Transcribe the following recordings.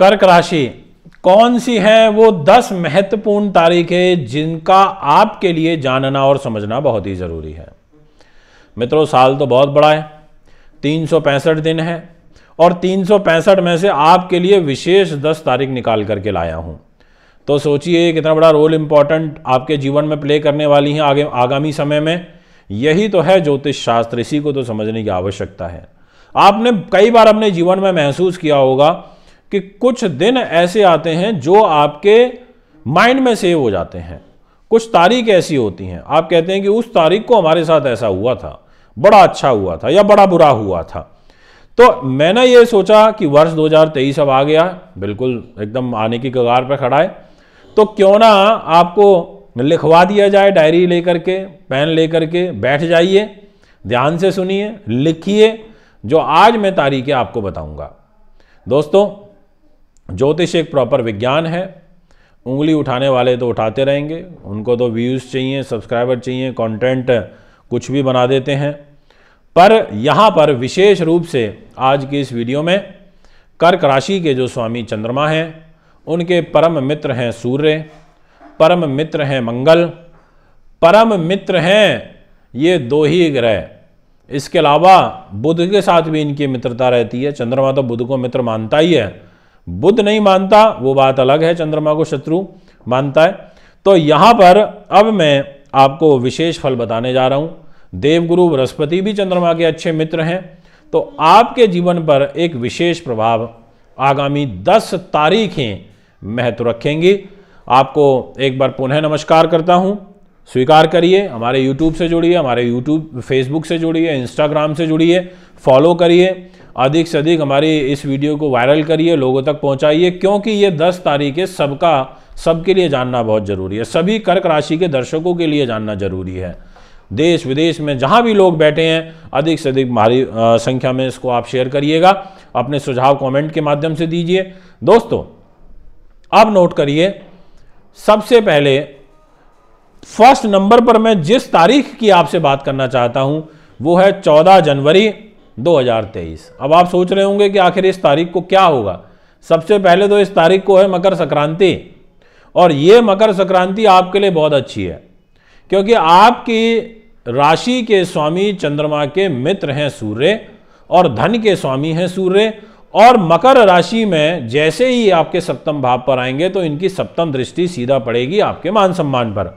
कर्क राशि कौन सी हैं वो दस महत्वपूर्ण तारीखें जिनका आपके लिए जानना और समझना बहुत ही ज़रूरी है मित्रों साल तो बहुत बड़ा है तीन दिन है और तीन में से आपके लिए विशेष दस तारीख निकाल करके लाया हूं तो सोचिए कितना बड़ा रोल इंपॉर्टेंट आपके जीवन में प्ले करने वाली हैं आगे आगामी समय में यही तो है ज्योतिष शास्त्र इसी को तो समझने की आवश्यकता है आपने कई बार अपने जीवन में महसूस किया होगा कि कुछ दिन ऐसे आते हैं जो आपके माइंड में सेव हो जाते हैं कुछ तारीख ऐसी होती हैं आप कहते हैं कि उस तारीख को हमारे साथ ऐसा हुआ था बड़ा अच्छा हुआ था या बड़ा बुरा हुआ था तो मैंने ये सोचा कि वर्ष 2023 अब आ गया बिल्कुल एकदम आने की कगार पर खड़ा है तो क्यों ना आपको लिखवा दिया जाए डायरी लेकर के पेन लेकर के बैठ जाइए ध्यान से सुनिए लिखिए जो आज मैं तारीखें आपको बताऊंगा दोस्तों ज्योतिष एक प्रॉपर विज्ञान है उंगली उठाने वाले तो उठाते रहेंगे उनको तो व्यूज़ चाहिए सब्सक्राइबर चाहिए कंटेंट कुछ भी बना देते हैं पर यहाँ पर विशेष रूप से आज की इस वीडियो में कर्क राशि के जो स्वामी चंद्रमा हैं उनके परम मित्र हैं सूर्य परम मित्र हैं मंगल परम मित्र हैं ये दो ही ग्रह इसके अलावा बुध के साथ भी इनकी मित्रता रहती है चंद्रमा तो बुध को मित्र मानता ही है बुद्ध नहीं मानता वो बात अलग है चंद्रमा को शत्रु मानता है तो यहाँ पर अब मैं आपको विशेष फल बताने जा रहा हूँ देवगुरु बृहस्पति भी चंद्रमा के अच्छे मित्र हैं तो आपके जीवन पर एक विशेष प्रभाव आगामी 10 तारीखें महत्व रखेंगी आपको एक बार पुनः नमस्कार करता हूँ स्वीकार करिए हमारे YouTube से जुड़िए हमारे YouTube फेसबुक से जुड़िए इंस्टाग्राम से जुड़िए फॉलो करिए अधिक से अधिक हमारी इस वीडियो को वायरल करिए लोगों तक पहुंचाइए क्योंकि ये दस तारीखें सबका सबके लिए जानना बहुत ज़रूरी है सभी कर्क राशि के दर्शकों के लिए जानना जरूरी है देश विदेश में जहाँ भी लोग बैठे हैं अधिक से अधिक भारी संख्या में इसको आप शेयर करिएगा अपने सुझाव कॉमेंट के माध्यम से दीजिए दोस्तों अब नोट करिए सबसे पहले फर्स्ट नंबर पर मैं जिस तारीख की आपसे बात करना चाहता हूं वो है 14 जनवरी 2023 अब आप सोच रहे होंगे कि आखिर इस तारीख को क्या होगा सबसे पहले तो इस तारीख को है मकर संक्रांति और ये मकर संक्रांति आपके लिए बहुत अच्छी है क्योंकि आपकी राशि के स्वामी चंद्रमा के मित्र हैं सूर्य और धन के स्वामी हैं सूर्य और मकर राशि में जैसे ही आपके सप्तम भाव पर आएंगे तो इनकी सप्तम दृष्टि सीधा पड़ेगी आपके मान सम्मान पर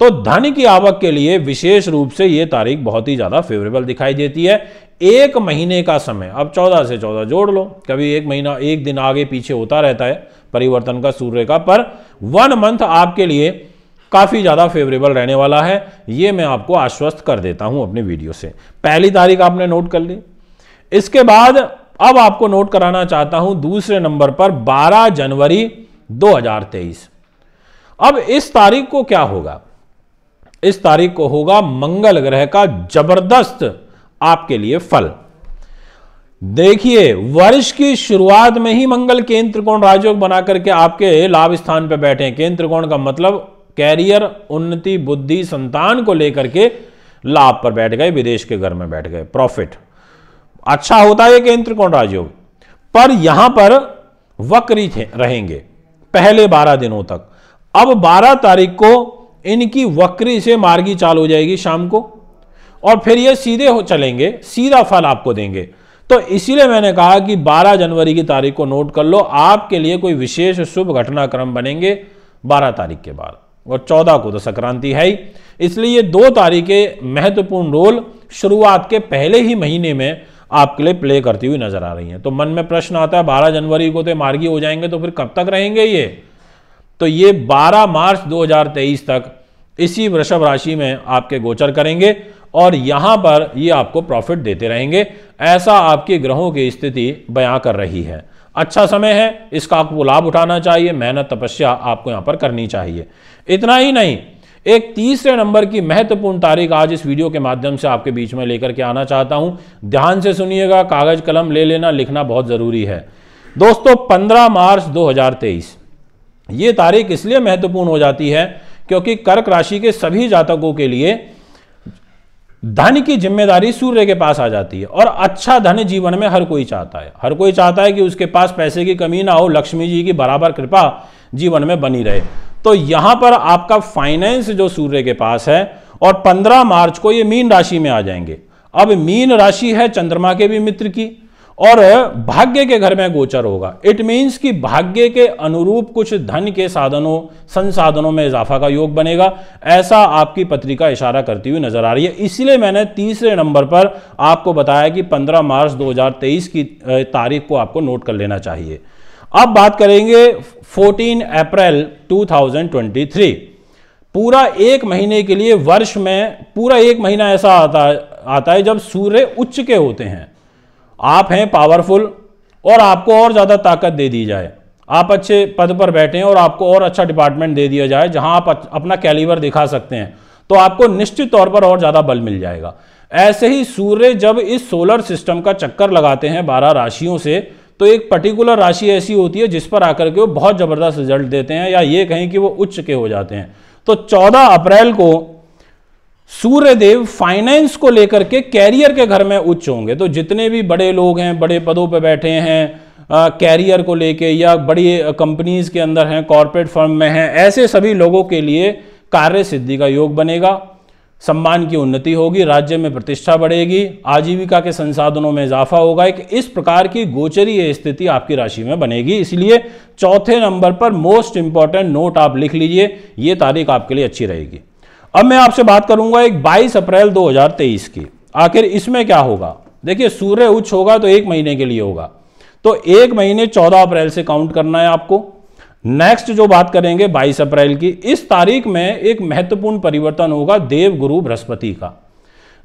तो धन की आवक के लिए विशेष रूप से ये तारीख बहुत ही ज़्यादा फेवरेबल दिखाई देती है एक महीने का समय अब चौदह से चौदह जोड़ लो कभी एक महीना एक दिन आगे पीछे होता रहता है परिवर्तन का सूर्य का पर वन मंथ आपके लिए काफ़ी ज़्यादा फेवरेबल रहने वाला है यह मैं आपको आश्वस्त कर देता हूं अपने वीडियो से पहली तारीख आपने नोट कर ली इसके बाद अब आपको नोट कराना चाहता हूं दूसरे नंबर पर 12 जनवरी 2023 अब इस तारीख को क्या होगा इस तारीख को होगा मंगल ग्रह का जबरदस्त आपके लिए फल देखिए वर्ष की शुरुआत में ही मंगल केंद्र कोण राजयोग बना करके आपके लाभ स्थान पर बैठे केंद्र कोण का मतलब कैरियर उन्नति बुद्धि संतान को लेकर के लाभ पर बैठ गए विदेश के घर में बैठ गए प्रॉफिट अच्छा होता है केंद्र कोण राजयोग पर यहां पर वक्री रहेंगे पहले बारह दिनों तक अब बारह तारीख को इनकी वक्री से मार्गी चाल हो जाएगी शाम को और फिर ये सीधे हो चलेंगे सीधा फल आपको देंगे तो इसीलिए मैंने कहा कि 12 जनवरी की तारीख को नोट कर लो आपके लिए कोई विशेष शुभ घटनाक्रम बनेंगे 12 तारीख के बाद और 14 को तो संक्रांति है ही इसलिए ये दो तारीखें महत्वपूर्ण रोल शुरुआत के पहले ही महीने में आपके लिए प्ले करती हुई नजर आ रही हैं तो मन में प्रश्न आता है बारह जनवरी को तो मार्गी हो जाएंगे तो फिर कब तक रहेंगे ये तो ये 12 मार्च 2023 तक इसी वृषभ राशि में आपके गोचर करेंगे और यहां पर ये आपको प्रॉफिट देते रहेंगे ऐसा आपके ग्रहों की स्थिति बयां कर रही है अच्छा समय है इसका आपको लाभ उठाना चाहिए मेहनत तपस्या आपको यहां पर करनी चाहिए इतना ही नहीं एक तीसरे नंबर की महत्वपूर्ण तारीख आज इस वीडियो के माध्यम से आपके बीच में लेकर के आना चाहता हूं ध्यान से सुनिएगा कागज कलम ले लेना लिखना बहुत जरूरी है दोस्तों 15 मार्च ये तारीख इसलिए महत्वपूर्ण हो जाती है क्योंकि कर्क राशि के सभी जातकों के लिए धन की जिम्मेदारी सूर्य के पास आ जाती है और अच्छा धन जीवन में हर कोई चाहता है हर कोई चाहता है कि उसके पास पैसे की कमी ना हो लक्ष्मी जी की बराबर कृपा जीवन में बनी रहे तो यहां पर आपका फाइनेंस जो सूर्य के पास है और 15 मार्च को ये मीन राशि में आ जाएंगे अब मीन राशि है चंद्रमा के भी मित्र की और भाग्य के घर में गोचर होगा इट मीन्स कि भाग्य के अनुरूप कुछ धन के साधनों संसाधनों में इजाफा का योग बनेगा ऐसा आपकी पत्रिका इशारा करती हुई नजर आ रही है इसलिए मैंने तीसरे नंबर पर आपको बताया कि 15 मार्च 2023 की तारीख को आपको नोट कर लेना चाहिए अब बात करेंगे 14 अप्रैल 2023 पूरा एक महीने के लिए वर्ष में पूरा एक महीना ऐसा आता आता है जब सूर्य उच्च के होते हैं आप हैं पावरफुल और आपको और ज़्यादा ताकत दे दी जाए आप अच्छे पद पर बैठे हैं और आपको और अच्छा डिपार्टमेंट दे दिया जाए जहां आप अपना कैलिवर दिखा सकते हैं तो आपको निश्चित तौर पर और ज़्यादा बल मिल जाएगा ऐसे ही सूर्य जब इस सोलर सिस्टम का चक्कर लगाते हैं बारह राशियों से तो एक पर्टिकुलर राशि ऐसी होती है जिस पर आकर के वो बहुत ज़बरदस्त रिजल्ट देते हैं या ये कहें कि वो उच्च के हो जाते हैं तो चौदह अप्रैल को सूर्यदेव फाइनेंस को लेकर के कैरियर के घर में उच्च होंगे तो जितने भी बड़े लोग हैं बड़े पदों पर बैठे हैं कैरियर को लेके या बड़ी कंपनीज के अंदर हैं कॉरपोरेट फर्म में हैं ऐसे सभी लोगों के लिए कार्य सिद्धि का योग बनेगा सम्मान की उन्नति होगी राज्य में प्रतिष्ठा बढ़ेगी आजीविका के संसाधनों में इजाफा होगा एक इस प्रकार की गोचरीय स्थिति आपकी राशि में बनेगी इसलिए चौथे नंबर पर मोस्ट इंपॉर्टेंट नोट आप लिख लीजिए ये तारीख आपके लिए अच्छी रहेगी अब मैं आपसे बात करूंगा एक 22 अप्रैल 2023 की आखिर इसमें क्या होगा देखिए सूर्य उच्च होगा तो एक महीने के लिए होगा तो एक महीने 14 अप्रैल से काउंट करना है आपको नेक्स्ट जो बात करेंगे 22 अप्रैल की इस तारीख में एक महत्वपूर्ण परिवर्तन होगा देव गुरु बृहस्पति का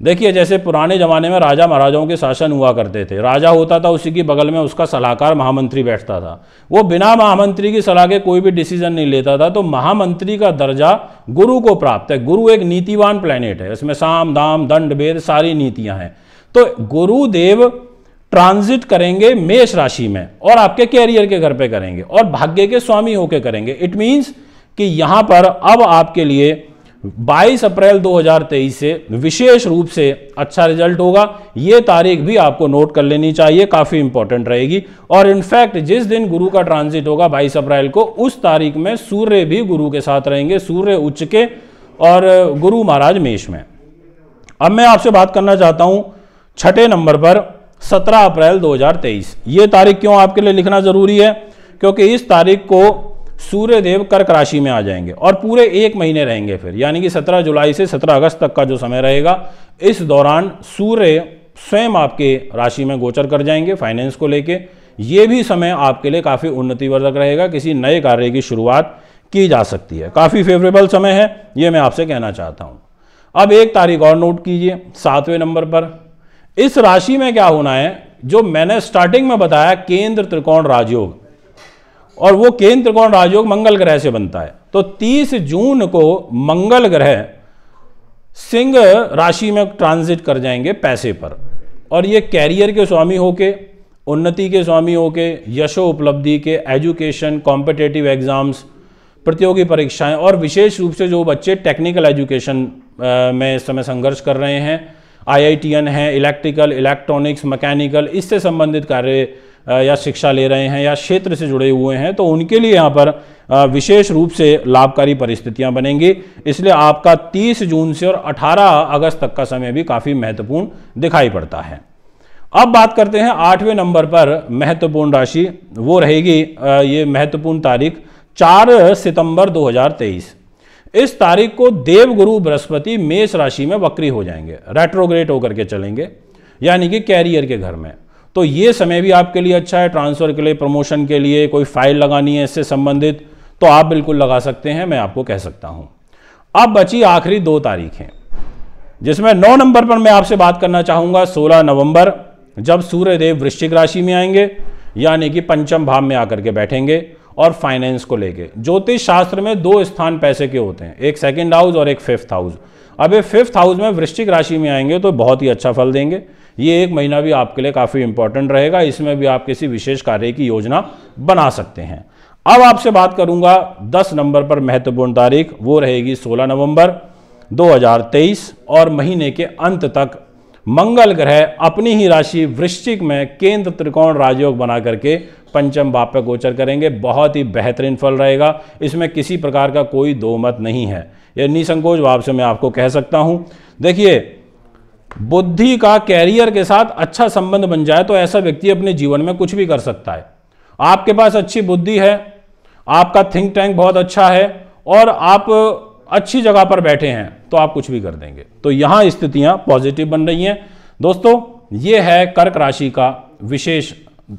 देखिए जैसे पुराने ज़माने में राजा महाराजाओं के शासन हुआ करते थे राजा होता था उसी के बगल में उसका सलाहकार महामंत्री बैठता था वो बिना महामंत्री की सलाह के कोई भी डिसीजन नहीं लेता था तो महामंत्री का दर्जा गुरु को प्राप्त है गुरु एक नीतिवान प्लेनेट है इसमें साम दाम दंड भेद सारी नीतियाँ हैं तो गुरुदेव ट्रांजिट करेंगे मेष राशि में और आपके कैरियर के घर पर करेंगे और भाग्य के स्वामी होके करेंगे इट मीन्स कि यहाँ पर अब आपके लिए 22 अप्रैल 2023 से विशेष रूप से अच्छा रिजल्ट होगा ये तारीख भी आपको नोट कर लेनी चाहिए काफ़ी इंपॉर्टेंट रहेगी और इनफैक्ट जिस दिन गुरु का ट्रांजिट होगा 22 अप्रैल को उस तारीख में सूर्य भी गुरु के साथ रहेंगे सूर्य उच्च के और गुरु महाराज मेष में अब मैं आपसे बात करना चाहता हूं छठे नंबर पर सत्रह अप्रैल दो ये तारीख क्यों आपके लिए लिखना ज़रूरी है क्योंकि इस तारीख को सूर्य देव कर्क राशि में आ जाएंगे और पूरे एक महीने रहेंगे फिर यानी कि 17 जुलाई से 17 अगस्त तक का जो समय रहेगा इस दौरान सूर्य स्वयं आपके राशि में गोचर कर जाएंगे फाइनेंस को लेके ये भी समय आपके लिए काफ़ी उन्नतिवर्धक रहेगा किसी नए कार्य की शुरुआत की जा सकती है काफ़ी फेवरेबल समय है ये मैं आपसे कहना चाहता हूँ अब एक तारीख और नोट कीजिए सातवें नंबर पर इस राशि में क्या होना है जो मैंने स्टार्टिंग में बताया केंद्र त्रिकोण राजयोग और वो केंद्र कोण राजयोग मंगल ग्रह से बनता है तो 30 जून को मंगल ग्रह सिंह राशि में ट्रांजिट कर जाएंगे पैसे पर और ये कैरियर के स्वामी होके उन्नति के स्वामी होके यशो उपलब्धि के एजुकेशन कॉम्पिटेटिव एग्ज़ाम्स प्रतियोगी परीक्षाएं और विशेष रूप से जो बच्चे टेक्निकल एजुकेशन में इस समय संघर्ष कर रहे हैं आई आई टी एन है इलेक्ट्रिकल इलेक्ट्रॉनिक्स मैकेनिकल इससे संबंधित कार्य या शिक्षा ले रहे हैं या क्षेत्र से जुड़े हुए हैं तो उनके लिए यहाँ पर विशेष रूप से लाभकारी परिस्थितियाँ बनेंगी इसलिए आपका 30 जून से और 18 अगस्त तक का समय भी काफ़ी महत्वपूर्ण दिखाई पड़ता है अब बात करते हैं आठवें नंबर पर महत्वपूर्ण राशि वो रहेगी ये महत्वपूर्ण तारीख चार सितंबर 2023 इस तारीख को देवगुरु बृहस्पति मेष राशि में वक्री हो जाएंगे रेट्रोग्रेट होकर के चलेंगे यानी कि कैरियर के घर में तो ये समय भी आपके लिए अच्छा है ट्रांसफ़र के लिए प्रमोशन के लिए कोई फाइल लगानी है इससे संबंधित तो आप बिल्कुल लगा सकते हैं मैं आपको कह सकता हूं अब बची आखिरी दो तारीखें जिसमें नौ नंबर पर मैं आपसे बात करना चाहूंगा सोलह नवंबर जब सूर्यदेव वृश्चिक राशि में आएंगे यानी कि पंचम भाव में आकर के बैठेंगे और फाइनेंस को लेके ज्योतिष शास्त्र में दो स्थान पैसे के होते हैं एक सेकंड हाउस और एक फिफ्थ हाउस अब ये फिफ्थ हाउस में वृश्चिक राशि में आएंगे तो बहुत ही अच्छा फल देंगे ये एक महीना भी आपके लिए काफ़ी इंपॉर्टेंट रहेगा इसमें भी आप किसी विशेष कार्य की योजना बना सकते हैं अब आपसे बात करूंगा 10 नंबर पर महत्वपूर्ण तारीख वो रहेगी 16 नवंबर 2023 और महीने के अंत तक मंगल ग्रह अपनी ही राशि वृश्चिक में केंद्र त्रिकोण राजयोग बना करके पंचम बाप पर गोचर करेंगे बहुत ही बेहतरीन फल रहेगा इसमें किसी प्रकार का कोई दो मत नहीं है यह निसंकोच भाव से मैं आपको कह सकता हूँ देखिए बुद्धि का कैरियर के साथ अच्छा संबंध बन जाए तो ऐसा व्यक्ति अपने जीवन में कुछ भी कर सकता है आपके पास अच्छी बुद्धि है आपका थिंक टैंक बहुत अच्छा है और आप अच्छी जगह पर बैठे हैं तो आप कुछ भी कर देंगे तो यहां स्थितियां पॉजिटिव बन रही हैं दोस्तों ये है कर्क राशि का विशेष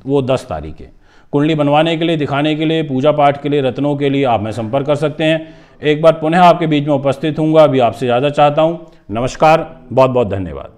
वो दस तारीखें कुंडली बनवाने के लिए दिखाने के लिए पूजा पाठ के लिए रत्नों के लिए आप में संपर्क कर सकते हैं एक बार पुनः आपके बीच में उपस्थित हूँगा अभी आपसे ज़्यादा चाहता हूँ नमस्कार बहुत बहुत धन्यवाद